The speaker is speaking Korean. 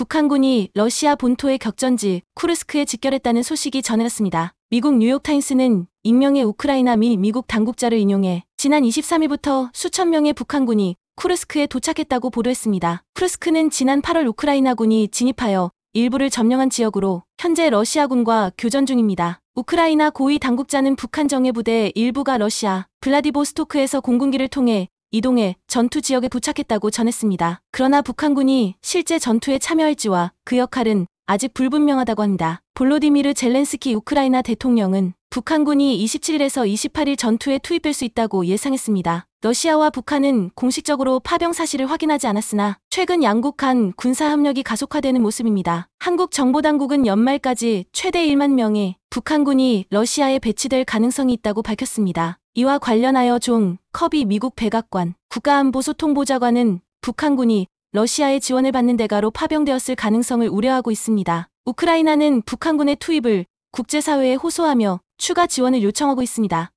북한군이 러시아 본토의 격전지 쿠르스크에 직결했다는 소식이 전해졌습니다. 미국 뉴욕타임스는 익명의 우크라이나 및 미국 당국자를 인용해 지난 23일부터 수천 명의 북한군이 쿠르스크에 도착했다고 보도했습니다. 쿠르스크는 지난 8월 우크라이나군이 진입하여 일부를 점령한 지역으로 현재 러시아군과 교전 중입니다. 우크라이나 고위 당국자는 북한 정예부대 일부가 러시아 블라디보스토크에서 공군기를 통해 이동해 전투 지역에 도착했다고 전했습니다. 그러나 북한군이 실제 전투에 참여할지와 그 역할은 아직 불분명하다고 합니다 볼로디미르 젤렌스키 우크라이나 대통령은 북한군이 27일에서 28일 전투에 투입될 수 있다고 예상했습니다. 러시아와 북한은 공식적으로 파병 사실을 확인하지 않았으나 최근 양국 간 군사 협력이 가속화되는 모습입니다. 한국 정보당국은 연말까지 최대 1만 명의 북한군이 러시아에 배치될 가능성이 있다고 밝혔습니다. 이와 관련하여 종 커비 미국 백악관 국가안보소통보좌관은 북한군이 러시아의 지원을 받는 대가로 파병되었을 가능성을 우려하고 있습니다. 우크라이나는 북한군의 투입을 국제사회에 호소하며 추가 지원을 요청하고 있습니다.